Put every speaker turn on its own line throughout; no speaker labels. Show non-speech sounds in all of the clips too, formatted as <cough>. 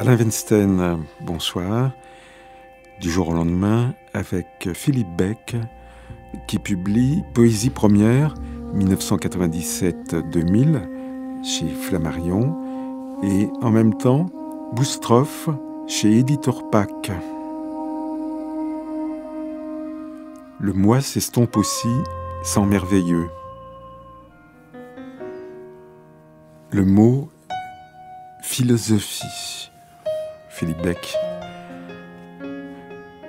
Alain Wenstein, euh, bonsoir. Du jour au lendemain, avec Philippe Beck, qui publie Poésie première 1997-2000 chez Flammarion et en même temps Boustroff chez Éditeur Pack. Le mois s'estompe aussi sans merveilleux. Le mot philosophie Philippe Beck.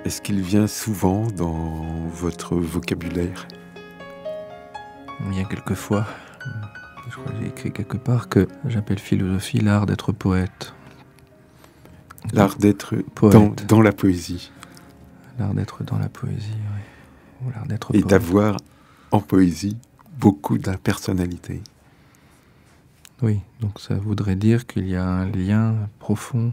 Est-ce qu'il vient souvent dans votre vocabulaire Il y a quelques fois,
je crois que j'ai écrit quelque part que j'appelle philosophie l'art d'être poète.
L'art d'être dans, dans, la poésie. L'art d'être dans la poésie, oui. Et d'avoir en poésie beaucoup de personnalité.
Oui, donc ça voudrait dire qu'il y a un lien profond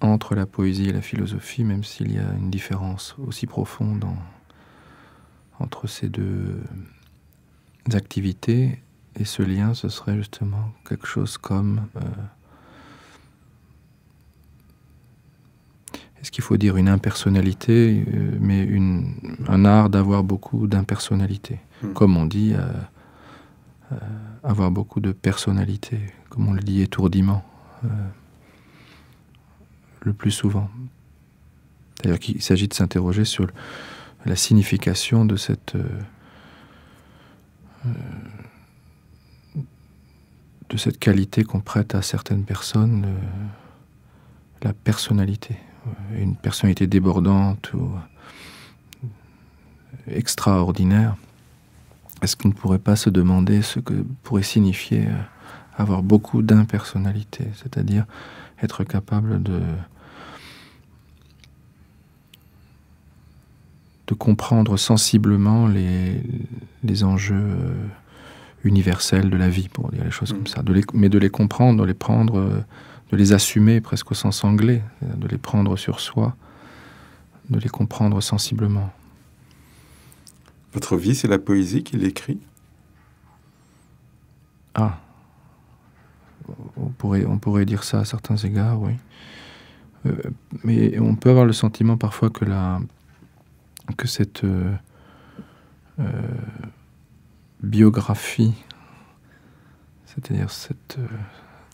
entre la poésie et la philosophie, même s'il y a une différence aussi profonde entre ces deux activités. Et ce lien, ce serait justement quelque chose comme... Euh, est-ce qu'il faut dire une impersonnalité, euh, mais une, un art d'avoir beaucoup d'impersonnalité hmm. Comme on dit, euh, avoir beaucoup de personnalité, comme on le dit étourdiment le plus souvent. D'ailleurs, il s'agit de s'interroger sur la signification de cette euh, euh, de cette qualité qu'on prête à certaines personnes, euh, la personnalité, une personnalité débordante ou extraordinaire. Est-ce qu'on ne pourrait pas se demander ce que pourrait signifier avoir beaucoup d'impersonnalité, c'est-à-dire être capable de de comprendre sensiblement les, les enjeux euh, universels de la vie, pour dire les choses comme mm. ça, de mais de les comprendre, de les prendre, euh, de les assumer presque au sens anglais, euh, de les prendre sur soi, de les comprendre sensiblement.
Votre vie, c'est la poésie qu'il écrit Ah, on
pourrait, on pourrait dire ça à certains égards, oui. mais on peut avoir le sentiment parfois que la, que cette euh, euh, biographie, c'est-à-dire cette...
Euh,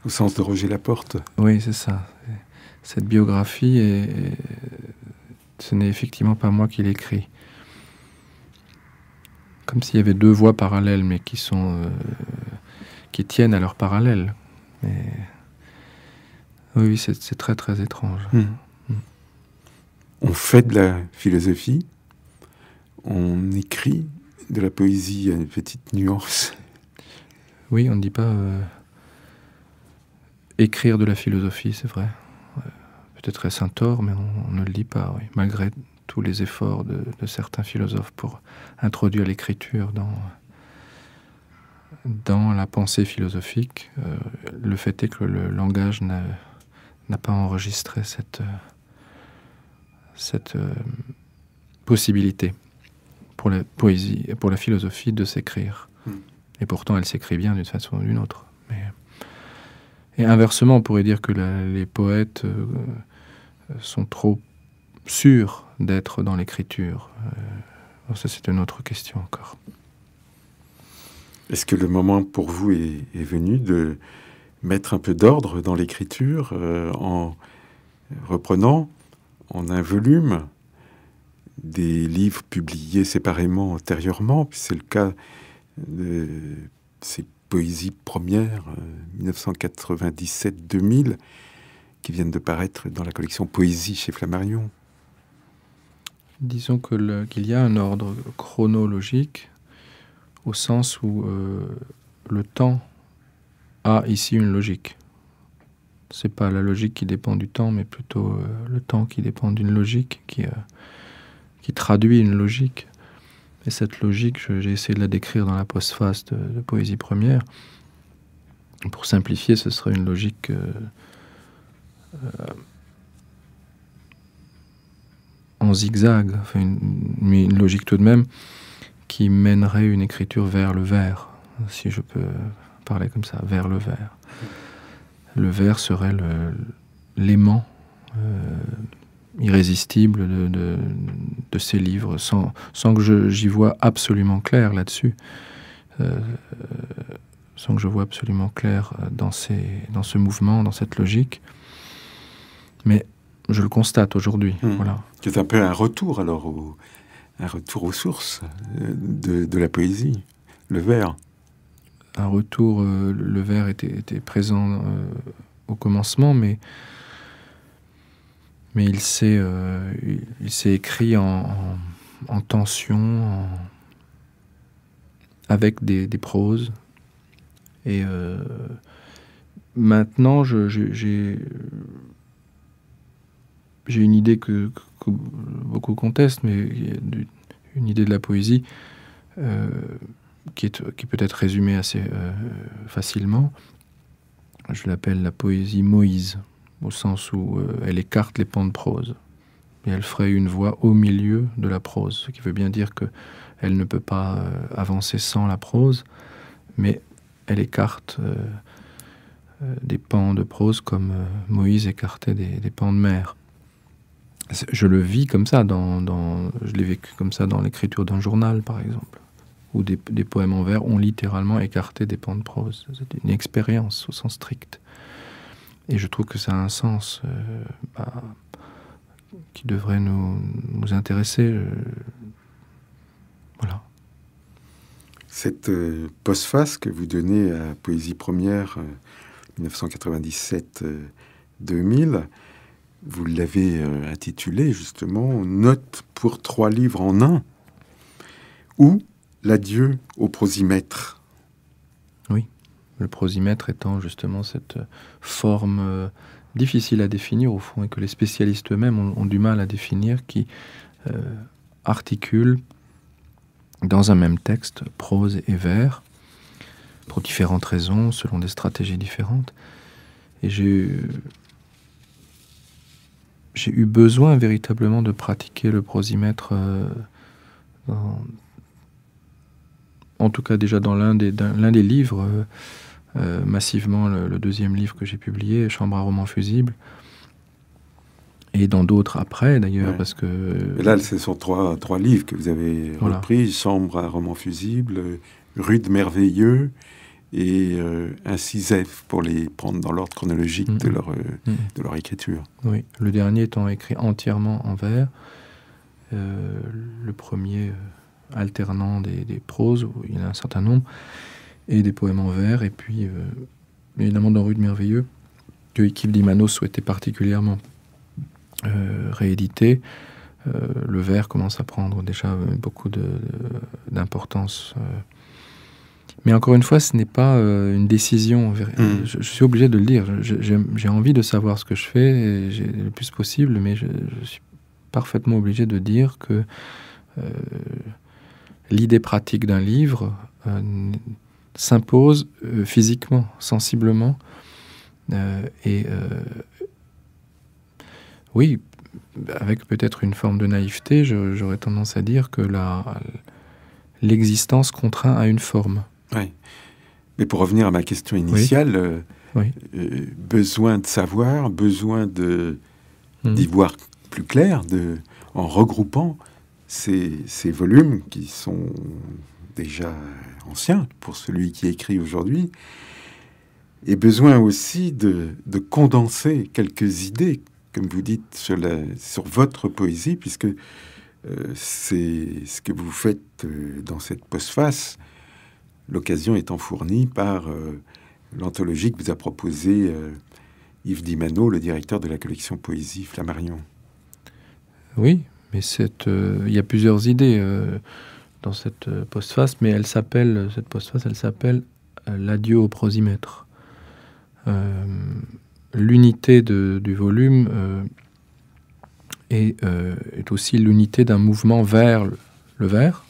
Au sens de Roger Laporte
Oui, c'est ça. Cette biographie, et ce n'est effectivement pas moi qui l'écris. Comme s'il y avait deux voies parallèles, mais qui sont... qui tiennent à leur parallèle. Mais... Oui, c'est très très étrange. Hmm. Hmm.
On fait de la philosophie, on écrit de la poésie à une petite nuance.
Oui, on ne dit pas euh, écrire de la philosophie, c'est vrai. Euh, peut-être est-ce un tort, mais on, ne le dit pas, malgré tous les efforts de, certains philosophes pour introduire l'écriture dans, dans la pensée philosophique. Euh, le fait est que le langage n'a pas enregistré cette, possibilité pour la poésie et pour la philosophie de s'écrire. Hmm. Et pourtant, elle s'écrit bien d'une façon ou d'une autre. Et inversement, on pourrait dire que les poètes euh, euh, sont trop sûrs d'être dans l'écriture. Euh, ça, c'est une autre question encore.
Est-ce que le moment pour vous est, venu de mettre un peu d'ordre dans l'écriture en reprenant en un volume des livres publiés séparément antérieurement. C'est le cas de ces poésies premières, 1997-2000, euh, qui viennent de paraître dans la collection Poésie chez Flammarion.
Disons qu'il y a un ordre chronologique au sens où euh, le temps a ici une logique. C'est pas la logique qui dépend du temps, mais plutôt euh, le temps qui dépend d'une logique qui qui traduit une logique. Et cette logique, j'ai essayé de la décrire dans la postface de, de Poésie Première. Pour simplifier, ce serait une logique euh, euh, en zigzag, enfin une, logique tout de même qui mènerait une écriture vers le vert, si je peux parler comme ça, vers le vert. Le vert serait l'aimant irrésistible de, ces livres, sans, sans que j'y vois absolument clair là-dessus, euh, sans que je vois absolument clair euh, dans, ces, dans ce mouvement, dans cette logique. Mais je le constate aujourd'hui. Hmm. Voilà.
C'est un peu un retour alors, un retour aux sources euh, de, la poésie, le vers.
Un retour, le vers était, présent au commencement, mais mais euh, il s'est écrit en, tension, avec des, proses. Et euh, maintenant, j'ai une idée que, beaucoup contestent, mais une idée de la poésie euh, qui peut être résumée assez facilement. Je l'appelle la poésie Moïse au sens où euh, elle écarte les pans de prose. Et elle ferait une voix au milieu de la prose, ce qui veut bien dire qu'elle ne peut pas euh, avancer sans la prose, mais elle écarte euh, des pans de prose comme Moïse écartait des, des pans de mer. Je le vis comme ça, dans, dans je l'ai vécu comme ça dans l'écriture d'un journal, par exemple, où des, des, poèmes en vers ont littéralement écarté des pans de prose. C'est une expérience au sens strict. Et je trouve que ça a un sens euh, bah, qui devrait nous, intéresser. Euh, voilà.
Cette euh, postface que vous donnez à Poésie Première 1997-2000, vous l'avez intitulée justement Note pour trois livres en un ou L'adieu au prosimètre.
Le prosimètre étant justement cette euh, forme euh, difficile à définir au fond et que les spécialistes eux-mêmes ont, du mal à définir qui euh, articule dans un même texte prose et vers pour différentes raisons, selon des stratégies différentes. Et j'ai eu, j'ai eu besoin véritablement de pratiquer le prosimètre dans, en tout cas déjà dans l'un des, l'un des livres, euh, euh, massivement le, deuxième livre que j'ai publié, Chambre à roman fusible, et dans d'autres après d'ailleurs, parce que... là, ce
sont trois, trois livres que vous avez repris, Chambre à roman fusible, Rude merveilleux, et euh, un pour les prendre dans l'ordre chronologique mm-hmm. de, leur, euh, mm-hmm. de leur écriture.
Oui, le dernier étant écrit entièrement en vers, le premier alternant des, des, proses, il y en a un certain nombre, et des poèmes en vers, et puis euh, évidemment dans Rue de Merveilleux, que Équipe Dimano souhaitait particulièrement euh, rééditer. Euh, le vers commence à prendre déjà beaucoup d'importance. Mais encore une fois, ce n'est pas une décision. Mm. Je, suis obligé de le dire. J'ai envie de savoir ce que je fais le plus possible, mais je, suis parfaitement obligé de dire que l'idée pratique d'un livre euh, s'impose euh, physiquement, sensiblement. Euh, et oui, avec peut-être une forme de naïveté, j'aurais tendance à dire que l'existence contraint à une forme.
Oui. Mais pour revenir à ma question initiale, besoin de savoir, besoin mmh. d'y voir plus clair, de, en regroupant ces, volumes qui sont déjà anciens pour celui qui écrit aujourd'hui, et besoin aussi de, condenser quelques idées, comme vous dites, sur, sur votre poésie, puisque euh, c'est ce que vous faites euh, dans cette postface, l'occasion étant fournie par euh, l'anthologie que vous a proposée Yves Dimano, le directeur de la collection Poésie Flammarion.
Oui, euh, il y a plusieurs idées euh, dans cette euh, postface, mais elle s'appelle, cette postface, elle s'appelle L'adieu au prosimètre. L'unité du volume est, aussi l'unité d'un mouvement vers le, vert,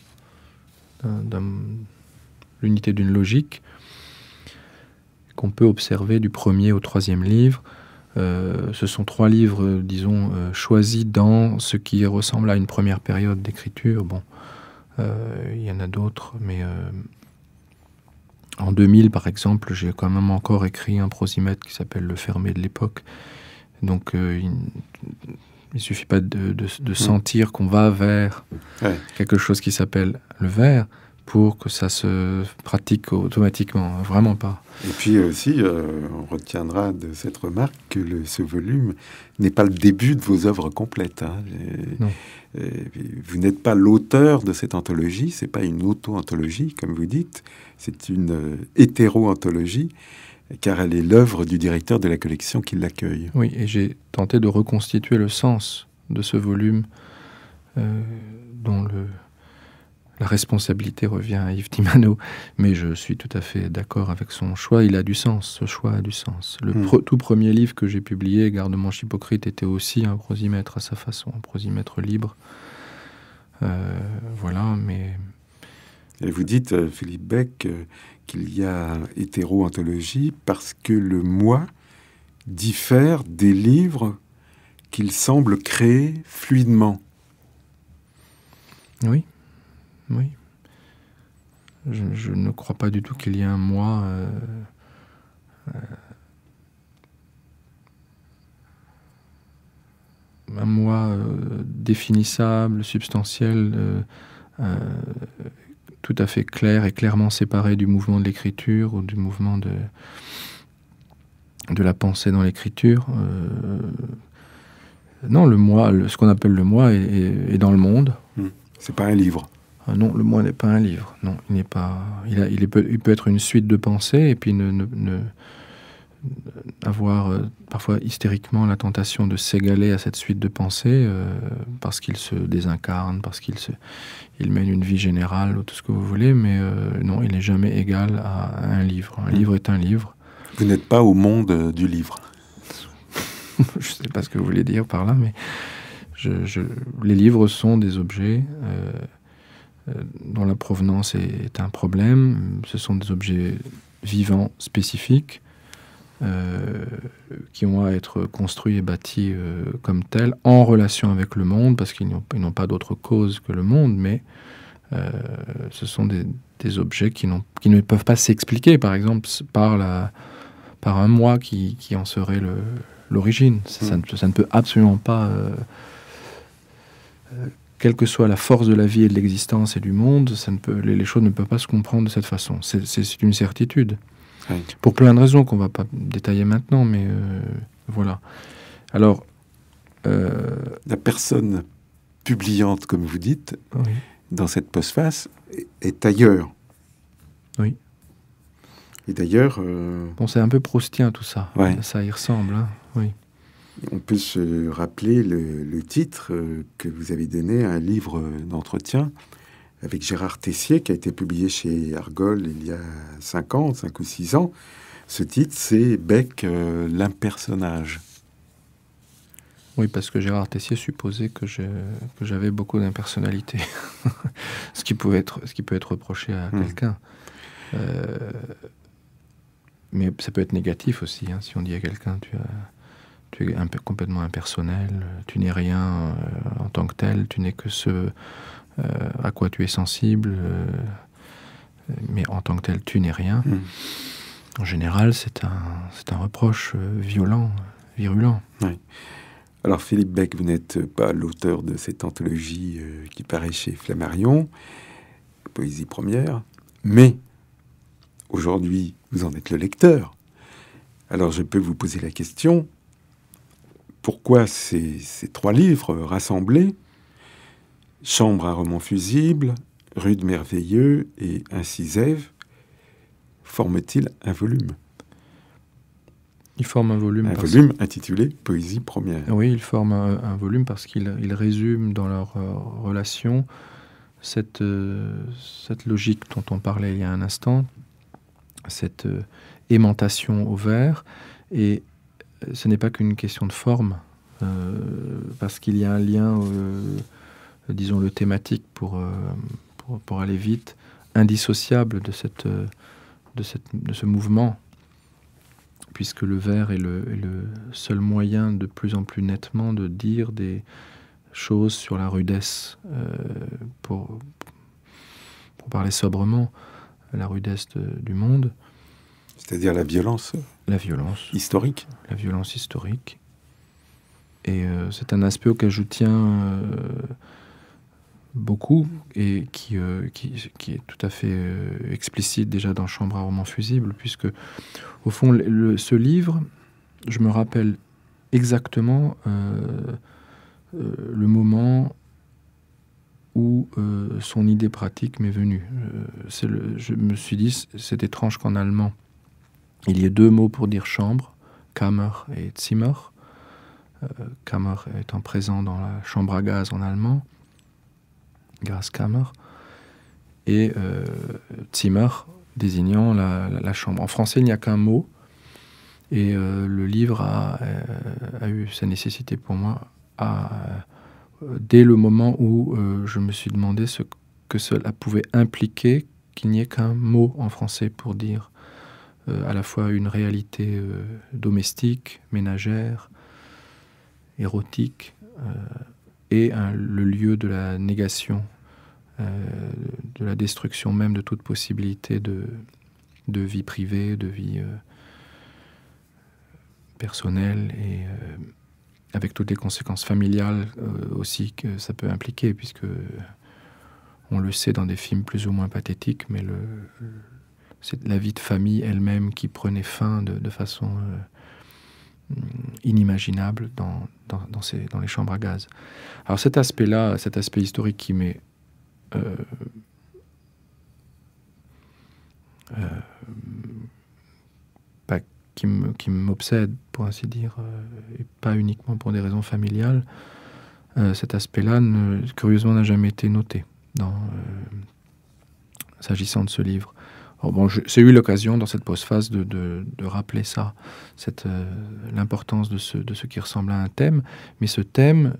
l'unité d'une logique qu'on peut observer du premier au troisième livre. Euh, ce sont trois livres, euh, disons, euh, choisis dans ce qui ressemble à une première période d'écriture. Bon, il y en a d'autres, mais en 2000, par exemple, j'ai quand même encore écrit un prosimètre qui s'appelle Le fermé de l'époque. Donc, il, ne suffit pas de, mmh. sentir qu'on va vers quelque chose qui s'appelle le vert pour que ça se pratique automatiquement, vraiment pas.
Et puis aussi, euh, on retiendra de cette remarque que ce volume n'est pas le début de vos œuvres complètes. Hein. vous n'êtes pas l'auteur de cette anthologie, c'est pas une auto-anthologie, comme vous dites, c'est une euh, hétéro-anthologie, car elle est l'œuvre du directeur de la collection qui l'accueille. Oui,
et j'ai tenté de reconstituer le sens de ce volume euh, dont le la responsabilité revient à Yves Timano, mais je suis tout à fait d'accord avec son choix. Il a du sens, ce choix a du sens. Le hmm. tout premier livre que j'ai publié, Garde-Manche Hypocrite, était aussi un prosimètre à sa façon, un prosimètre libre.
Euh, voilà, mais. vous dites, euh, Philippe Beck, euh, qu'il y a hétéro-anthologie parce que le moi diffère des livres qu'il semble créer fluidement. Oui. Oui. Je, ne crois pas du
tout qu'il y ait un moi. Euh, euh, un moi euh, définissable, substantiel, tout à fait clair et clairement séparé du mouvement de l'écriture ou du mouvement de, la pensée dans l'écriture. non, le moi, ce qu'on appelle le moi est, dans le monde. Hmm. C'est pas un livre. Euh, non, le moi n'est pas un livre. Non, il n'est pas. Il, peut être une suite de pensées et puis ne, avoir euh, parfois hystériquement la tentation de s'égaler à cette suite de pensées euh, parce qu'il se désincarne, parce qu'il mène une vie générale ou tout ce que vous voulez, mais non, il n'est jamais égal à un livre. Un mm. livre est un livre.
Vous n'êtes pas au monde du livre.
<laughs> je ne sais pas ce que vous voulez dire par là, mais les livres sont des objets euh, dont la provenance est, un problème. Ce sont des objets vivants spécifiques euh, qui ont à être construits et bâtis euh, comme tels en relation avec le monde, parce qu'ils n'ont pas d'autre cause que le monde, mais ce sont des, objets qui, ne peuvent pas s'expliquer, par exemple, par, un moi qui, en serait l'origine. Ça, ça, ne peut absolument pas quelle que soit la force de la vie et de l'existence et du monde, ça ne peut, les, choses ne peuvent pas se comprendre de cette façon. C'est une certitude. Pour plein de raisons qu'on ne va pas détailler maintenant, mais euh, voilà.
Alors. Euh, la personne publiante, comme vous dites, dans cette postface, est ailleurs. Oui. Et d'ailleurs. Euh... Bon,
c'est un peu proustien tout ça. Ça y ressemble, hein. oui.
On peut se rappeler le, titre euh, que vous avez donné à un livre d'entretien avec Gérard Tessier qui a été publié chez Argol il y a 5 ans, 5 ou 6 ans. Ce titre, c'est Bec euh, l'impersonnage.
Oui, parce que Gérard Tessier supposait que j'avais beaucoup d'impersonnalité, <laughs> ce, qui peut être reproché à mmh. quelqu'un. Euh, mais ça peut être négatif aussi, hein, si on dit à quelqu'un, tu es complètement impersonnel, tu n'es rien euh, en tant que tel, tu n'es que ce euh, à quoi tu es sensible, euh, mais en tant que tel, tu n'es rien. Hmm. En général, c'est un, un reproche violent,
virulent. Alors Philippe Beck, vous n'êtes pas l'auteur de cette anthologie qui paraît chez Flammarion, Poésie première, mais aujourd'hui, vous en êtes le lecteur. Alors je peux vous poser la question, pourquoi ces, trois livres rassemblés, Chambre à roman fusible, Rude merveilleux et Zève, forment-ils un volume Ils forment un volume. Un volume intitulé Poésie première.
Oui, ils forment un, volume parce qu'ils résument dans leur euh, relation euh, cette, logique dont on parlait il y a un instant, cette euh, aimantation au vert, et ce n'est pas qu'une question de forme, euh, parce qu'il y a un lien, euh, disons le thématique euh, pour, pour, aller vite, indissociable de, cette, de, cette, de ce mouvement, puisque le verre est le, seul moyen de plus en plus nettement de dire des choses sur la rudesse, pour, pour parler sobrement, la rudesse du
monde. C'est-à-dire la violence
La violence. Historique La violence historique. Et euh, c'est un aspect auquel je tiens euh, beaucoup et euh, qui, est tout à fait explicite déjà dans Chambre à roman fusible, puisque au fond, ce livre, je me rappelle exactement le moment où son idée pratique m'est venue. je me suis dit, c'est étrange qu'en allemand, il y a deux mots pour dire chambre, Kammer et Zimmer. Euh, Kammer étant présent dans la chambre à gaz en allemand, Gaskammer, et euh, Zimmer désignant la, chambre. En français, il n'y a qu'un mot, et euh, le livre a, eu sa nécessité pour moi dès le moment où je me suis demandé ce que cela pouvait impliquer qu'il n'y ait qu'un mot en français pour dire euh, à la fois une réalité euh, domestique, ménagère, érotique, euh, et le lieu de la négation, de la destruction même de toute possibilité de, vie privée, de vie personnelle et avec toutes les conséquences familiales aussi que ça peut impliquer, puisque on le sait dans des films plus ou moins pathétiques, mais le, c'est la vie de famille elle-même qui prenait fin de, façon euh, inimaginable dans, les chambres à gaz. Alors cet aspect-là, cet aspect historique qui m'est euh, euh, qui m'obsède, pour ainsi dire, et pas uniquement pour des raisons familiales, cet aspect-là, curieusement, n'a jamais été noté s'agissant de ce livre j'ai eu l'occasion dans cette pause phase de, rappeler ça, cette euh, l'importance de ce, qui ressemble à un thème, mais ce thème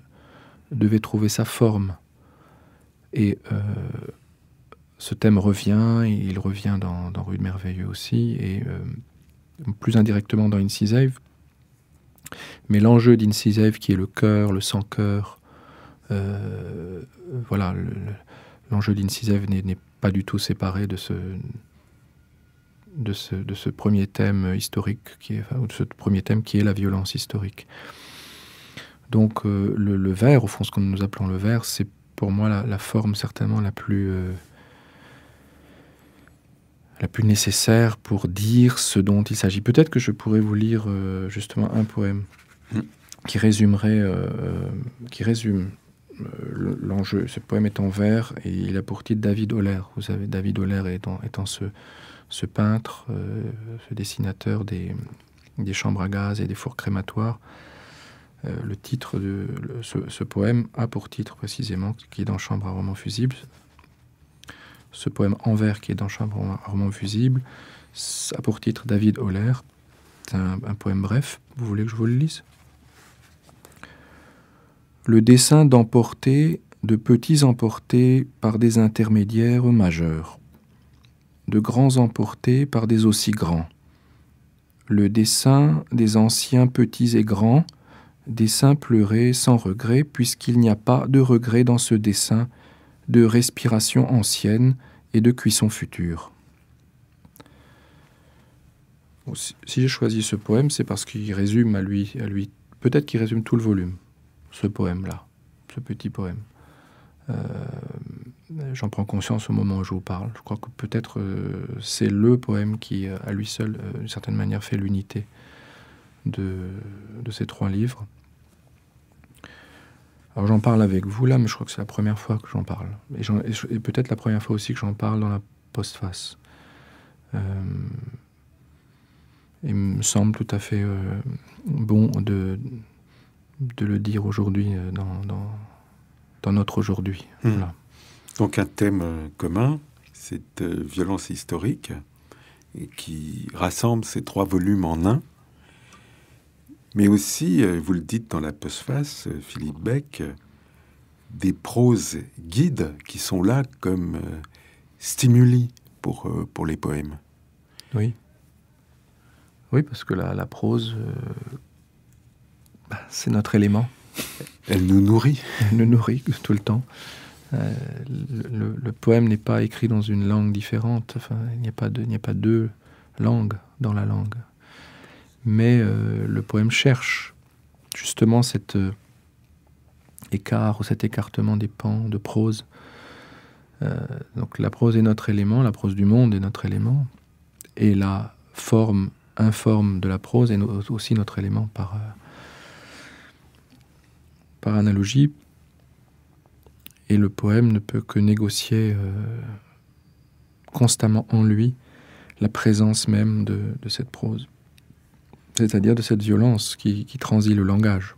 devait trouver sa forme. Et euh, ce thème revient, il revient dans, dans, Rue de Merveilleux aussi, et euh, plus indirectement dans Incisive. Mais l'enjeu d'Incisive, qui est le cœur, le sans-cœur, voilà, l'enjeu le, n'est pas du tout séparé de ce, de ce, premier thème historique, qui est, de ce premier thème qui est la violence historique. Donc euh, le, le, au fond, ce que nous appelons le vers, c'est pour moi la, forme certainement la plus, euh, la plus nécessaire pour dire ce dont il s'agit. Peut-être que je pourrais vous lire euh, justement un poème mmh. qui résumerait, qui résume l'enjeu. Ce poème est en vers et il a pour titre David Oller. Vous savez, David Oller étant, étant ce, ce peintre, euh, ce dessinateur des, chambres à gaz et des fours crématoires. Euh, le titre de ce, poème a pour titre précisément qui est dans Chambre à roman fusible. Ce poème en qui est dans Chambre à roman fusible a pour titre David Holler. C'est un, poème bref. Vous voulez que je vous le lise Le dessin d'emporter de petits emportés par des intermédiaires majeurs de grands emportés par des aussi grands. Le dessin des anciens petits et grands, dessin pleuré sans regret, puisqu'il n'y a pas de regret dans ce dessin de respiration ancienne et de cuisson future. si, j'ai choisi ce poème, c'est parce qu'il résume à lui, à lui peut-être qu'il résume tout le volume, ce poème-là, ce petit poème. Euh, euh, j'en prends conscience au moment où je vous parle. Je crois que peut-être euh, c'est le poème qui, euh, à lui seul, d'une certaine manière, fait l'unité de, ces trois livres. Alors j'en parle avec vous là, mais je crois que c'est la première fois que j'en parle. Et, peut-être la première fois aussi que j'en parle dans la postface. il me semble tout à fait bon de, le dire aujourd'hui dans, notre aujourd'hui. Hmm. Voilà.
Donc un thème euh, commun, cette euh, violence historique qui rassemble ces trois volumes en un. Mais aussi, euh, vous le dites dans la postface, Philippe Beck, des proses guides qui sont là comme stimuli pour, pour les poèmes. Oui. Oui, parce que la, prose,
bah, c'est notre élément. Elle nous nourrit. Elle nous nourrit tout le temps. Euh, le, poème n'est pas écrit dans une langue différente, enfin, il n'y a, pas a pas deux langues dans la langue. Mais euh, le poème cherche justement cet euh, écart ou cet écartement des pans de prose. donc la prose est notre élément, la prose du monde est notre élément, et la forme informe de la prose est aussi notre élément par, par analogie et le poème ne peut que négocier euh, constamment en lui la présence même de, cette prose, c'est-à-dire de cette violence qui, transit le langage.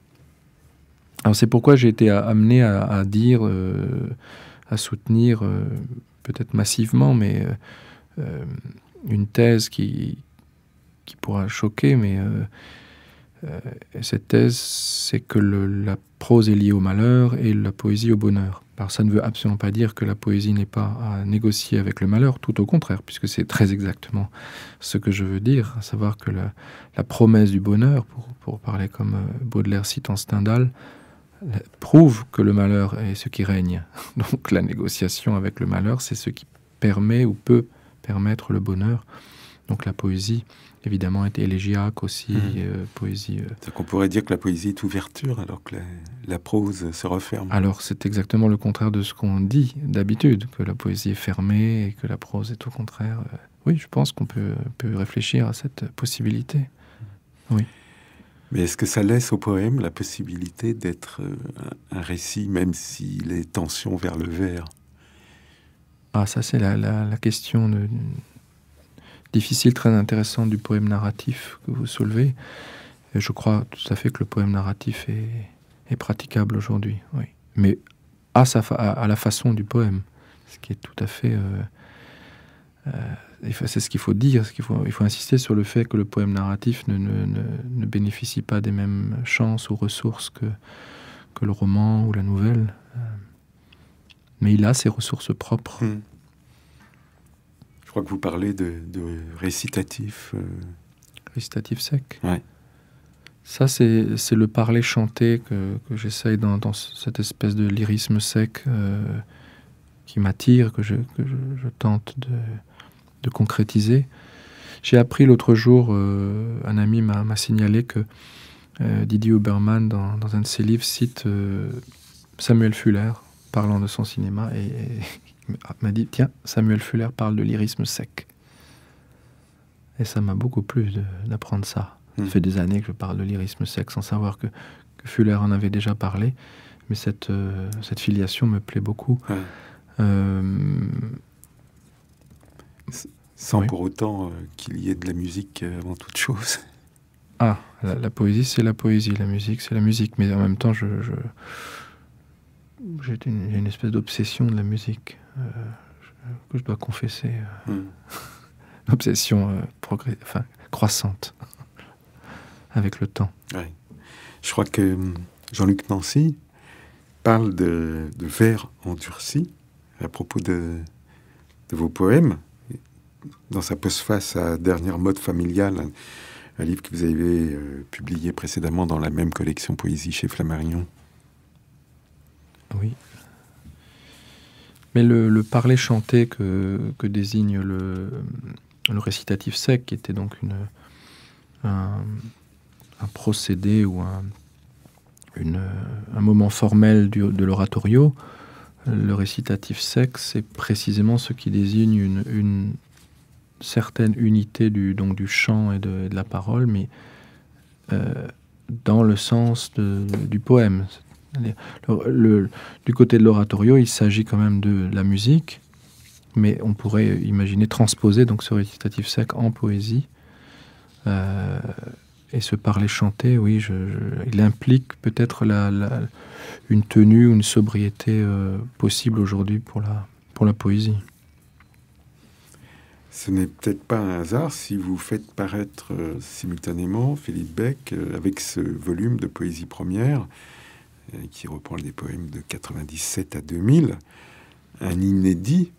Alors c'est pourquoi j'ai été amené à, dire, euh, à soutenir, euh, peut-être massivement, mais une thèse qui, pourra choquer, mais cette thèse, c'est que la prose est liée au malheur et la poésie au bonheur. Alors ça ne veut absolument pas dire que la poésie n'est pas à négocier avec le malheur, tout au contraire, puisque c'est très exactement ce que je veux dire, à savoir que la promesse du bonheur, pour, pour parler comme euh, Baudelaire cite en Stendhal, prouve que le malheur est ce qui règne. <laughs> Donc la négociation avec le malheur, c'est ce qui permet ou peut permettre le bonheur. Donc la poésie évidemment été élégiaque aussi, mhm. euh, poésie. Euh.
cest qu'on pourrait dire que la poésie est ouverture alors que la, prose se referme. Alors
c'est exactement le contraire de ce qu'on dit d'habitude, que la poésie est fermée et que la prose est au contraire. Euh. oui, je pense qu'on peut, réfléchir à cette possibilité. Mhm. Oui.
Mais est-ce que ça laisse au poème la possibilité d'être un récit, même s'il est tension vers le vers
Ah, ça c'est la, la, la, question de, difficile, très intéressant du poème narratif que vous soulevez. je crois tout à fait que le poème narratif est, praticable aujourd'hui, oui. Mais à, la façon du poème, ce qui est tout à fait... Euh, euh, c'est ce qu'il faut dire, ce qu'il faut, il faut insister sur le fait que le poème narratif ne, bénéficie pas des mêmes chances ou ressources que, que le roman ou la nouvelle. Euh, mais il a ses ressources propres. Mmh
que vous parlez de, récitatif. Euh.
Récitatif sec ouais. Ça, c'est le parler chanté que, j'essaye dans, cette espèce de lyrisme sec euh, qui m'attire, que, je, que je, tente de, de concrétiser. J'ai appris l'autre jour, euh, un ami m'a signalé que Didier oberman dans, un de ses livres, cite Samuel Fuller parlant de son cinéma et m'a dit tiens, Samuel Fuller parle de lyrisme sec. Et ça m'a beaucoup plu d'apprendre ça. Ça hmm. fait des années que je parle de lyrisme sec sans savoir que, Fuller en avait déjà parlé, mais cette, euh, cette filiation me plaît beaucoup. Euh, sans pour autant euh,
qu'il y ait de la musique avant toute
chose. Ah, la, poésie, c'est la poésie, la musique, c'est la musique, mais en même temps, je, j'ai une, espèce d'obsession de la musique. Euh, que je dois confesser. Euh, hmm. l'obsession <laughs> Obsession euh, croissante <laughs> avec le temps.
Je crois que hum, Jean-Luc Nancy parle de, vers endurcis à propos de, vos poèmes. Dans sa postface à Dernière mode familiale, un, livre que vous avez publié précédemment dans la même collection Poésie chez Flammarion. Oui,
mais le, parler chanté que, désigne le, récitatif sec, qui était donc une, un, procédé ou un, moment formel de l'oratorio, le récitatif sec, c'est précisément ce qui désigne une, certaine unité du, donc du chant et de, la parole, mais euh, dans le sens du poème, du côté de l'oratorio, il s'agit quand même de la musique, mais on pourrait imaginer transposer donc ce récitatif sec en poésie. Euh, et se parler chanter, oui, il implique peut-être une tenue une sobriété euh, possible aujourd'hui pour la, poésie.
Ce n'est peut-être pas un hasard si vous faites paraître euh, simultanément Philippe Beck avec ce volume de poésie première euh, qui reprend des poèmes de 97 à 2000, un inédit,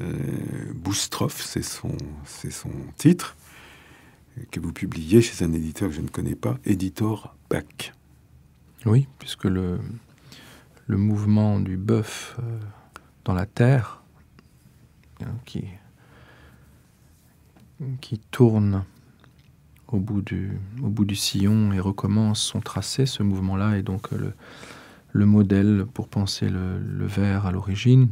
euh, c'est son, son titre, euh, que vous publiez chez un éditeur que je ne connais pas, Editor Bach. Oui, puisque le, le mouvement du bœuf euh,
dans la terre, hein, qui, qui tourne au bout, du, au bout du sillon et recommence son tracé, ce mouvement-là et donc euh, le, le, modèle pour penser le, le à l'origine.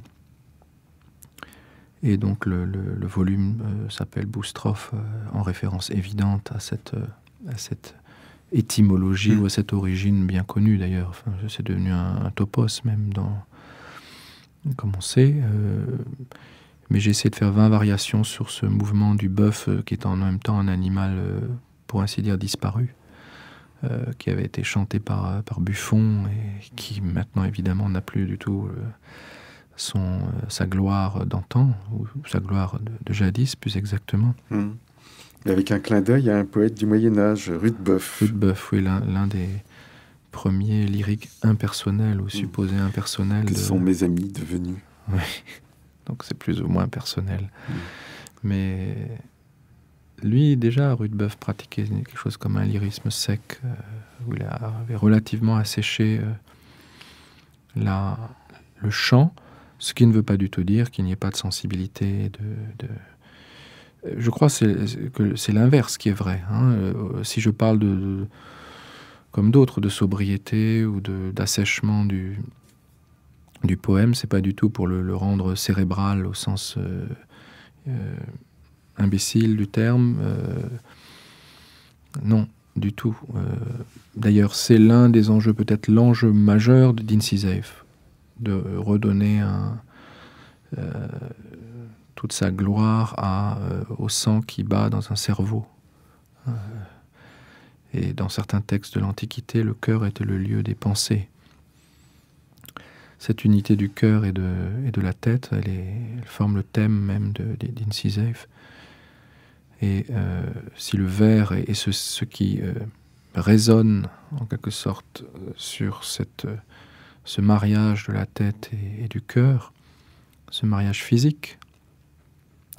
Et donc le, le volume euh, s'appelle Boustrophe euh, en référence évidente à cette, à cette étymologie mm. ou à cette origine bien connue d'ailleurs. C'est devenu un, topos même dans, comme on sait. mais j'ai essayé de faire 20 variations sur ce mouvement du bœuf qui est en même temps un animal pour ainsi dire disparu, euh, qui avait été chanté euh, par, Buffon et qui maintenant évidemment n'a plus du tout euh, son, sa gloire d'antan, ou, sa gloire de, jadis plus exactement.
Hmm. avec un clin d'œil à un poète du Moyen Âge, Rudebeuf. Rudebeuf, oui, l'un des
premiers lyriques impersonnels ou hmm. supposés impersonnels. Que sont mes amis devenus. Oui, donc c'est plus ou moins personnel. Hmm. Mais lui, déjà, Rudebeuf pratiquait quelque chose comme un lyrisme sec, euh, où il avait relativement asséché euh, la, le chant, ce qui ne veut pas du tout dire qu'il n'y ait pas de sensibilité. De, euh, Je crois que c'est l'inverse qui est vrai. Hein. si je parle de, comme d'autres, de sobriété ou d'assèchement du, du poème, c'est pas du tout pour le, rendre cérébral au sens imbécile du terme. Euh, non, du tout. Euh, d'ailleurs, c'est l'un des enjeux, peut-être l'enjeu majeur de de redonner euh, toute sa gloire au sang qui bat dans un cerveau. Et dans certains textes de l'Antiquité, le cœur était le lieu des pensées. Cette unité du cœur et de, la tête, elle, forme le thème même de De, et euh, si le verre est ce, qui euh, résonne en quelque sorte euh, sur cette, ce mariage de la tête et, du cœur, ce mariage physique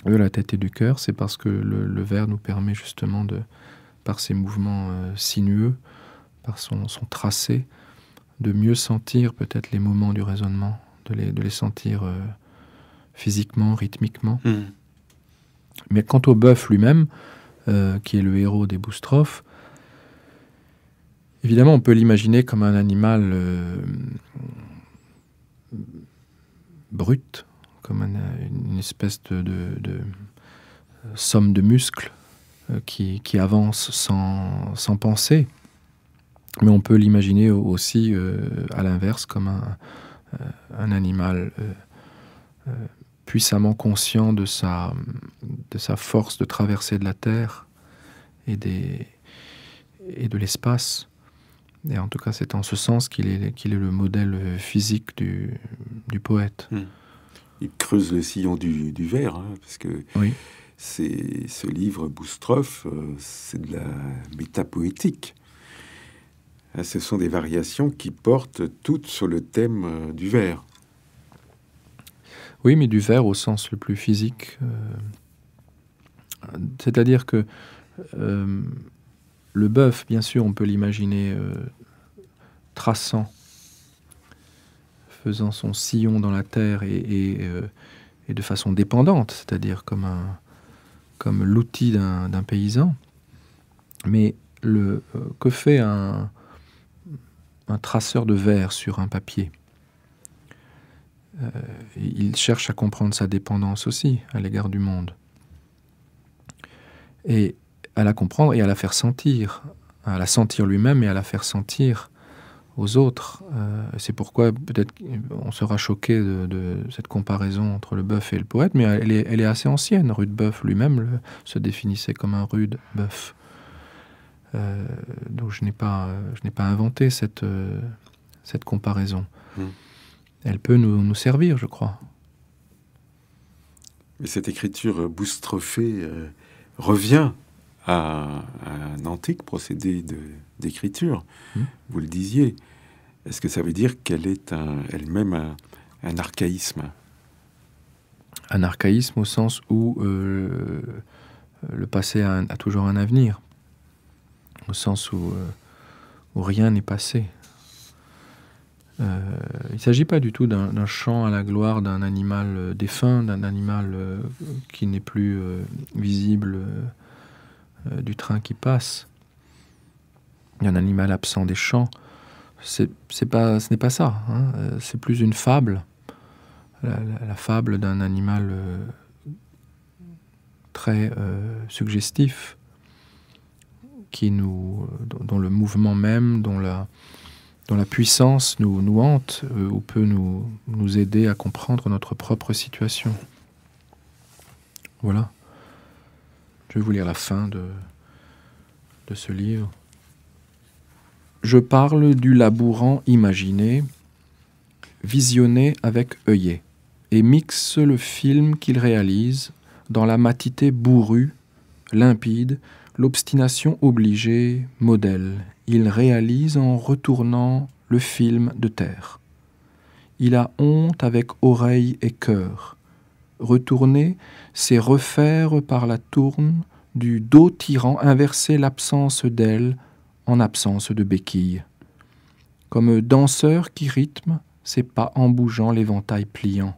de la tête et du cœur, c'est parce que le, verre nous permet justement de, par ses mouvements sinueux, par son, son, tracé, de mieux sentir peut-être les moments du raisonnement, de les, sentir physiquement, rythmiquement. Hmm. Mais quant au bœuf lui-même, euh, qui est le héros des Boustrophes, évidemment, on peut l'imaginer comme un animal euh, brut, comme une espèce de, somme de muscles euh, qui, avance sans, penser. Mais on peut l'imaginer aussi, à l'inverse, comme un, un animal puissamment conscient de sa, de sa force de traverser de la Terre et, des, et de l'espace. Et en tout cas, c'est en ce sens qu'il est, qu'il est le modèle physique du, du poète.
Hmm. Il creuse le sillon du, du verre, hein, parce que oui. c'est ce livre, Boustroff, euh, c'est de la métapoétique. Hein, ce sont des variations qui portent toutes sur le thème euh, du verre.
Oui, mais du verre au sens le plus physique. Euh, c'est-à-dire que euh, le bœuf, bien sûr, on peut l'imaginer euh, traçant, faisant son sillon dans la terre et, de façon dépendante, c'est-à-dire comme, comme l'outil d'un paysan. Mais le, que fait un, un traceur de verre sur un papier euh, il cherche à comprendre sa dépendance aussi à l'égard du monde. Et à la comprendre et à la faire sentir, à la sentir lui-même et à la faire sentir aux autres. Euh, c'est pourquoi peut-être on sera choqué de, cette comparaison entre le bœuf et le poète, mais elle est, assez ancienne. Rude Bœuf lui-même se définissait comme un rude bœuf. Euh, donc je n'ai pas, je n'ai pas inventé cette, comparaison. Hmm elle peut nous, servir, je crois.
Mais cette écriture euh, boustrophée euh, revient à, un antique procédé d'écriture. Hmm. Vous le disiez. Est-ce que ça veut dire qu'elle est elle-même un, archaïsme
Un archaïsme au sens où euh, le passé a, toujours un avenir, au sens où rien n'est passé. Euh, il ne s'agit pas du tout d'un chant à la gloire d'un animal euh, défunt, d'un animal euh, qui n'est plus visible du train qui passe, d'un animal absent des champs. pas, ce n'est pas ça. Hein. C'est plus une fable, la, fable d'un animal très suggestif, qui nous, dont le mouvement même, dont la, dont la puissance nous, hante euh, ou peut nous, nous aider à comprendre notre propre situation. Voilà. Je vais vous lire la fin de, de ce livre. Je parle du labourant imaginé, visionné avec œillet, et mixe le film qu'il réalise dans la matité bourrue, limpide, l'obstination obligée, modèle, il réalise en retournant le film de terre. Il a honte avec oreille et cœur. Retourner, c'est refaire par la tourne du dos tyran inverser l'absence d'elle en absence de béquille. Comme danseur qui rythme ses pas en bougeant l'éventail pliant.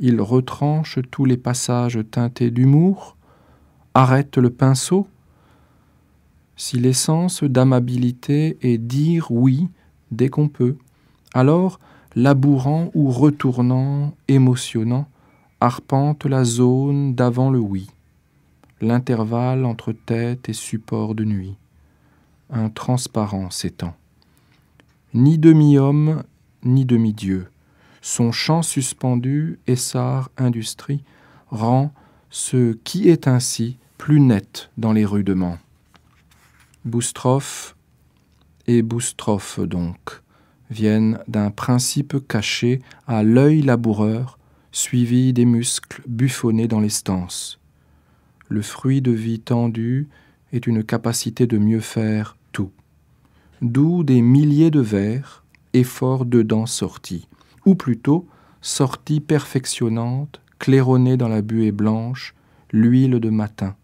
Il retranche tous les passages teintés d'humour, arrête le pinceau, si l'essence d'amabilité est dire oui dès qu'on peut, alors labourant ou retournant, émotionnant, arpente la zone d'avant le oui, l'intervalle entre tête et support de nuit. Un transparent s'étend. Ni demi-homme, ni demi-dieu. Son champ suspendu, essart, industrie, rend ce qui est ainsi plus net dans les rudements. Boustrophe et Boustrophe donc viennent d'un principe caché à l'œil laboureur, suivi des muscles buffonnés dans les stances. Le fruit de vie tendue est une capacité de mieux faire tout. D'où des milliers de vers, efforts dedans sortis, ou plutôt sorties perfectionnantes, claironnées dans la buée blanche, l'huile de matin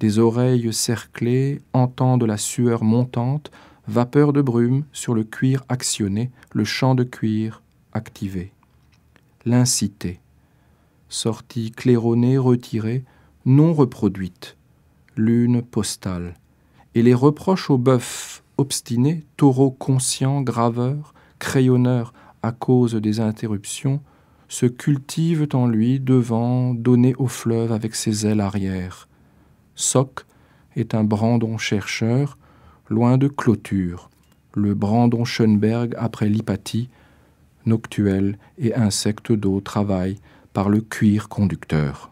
des oreilles cerclées entendent la sueur montante, vapeur de brume sur le cuir actionné, le champ de cuir activé. L'incité. Sortie claironnée, retirée, non reproduite. Lune postale. Et les reproches au bœuf obstiné, taureaux conscients, graveurs, crayonneurs à cause des interruptions, se cultivent en lui devant, donné au fleuve avec ses ailes arrière Soc est un Brandon-chercheur, loin de clôture, le Brandon-Schoenberg après l'hypatie, noctuelle et insecte d'eau travaille par le cuir conducteur.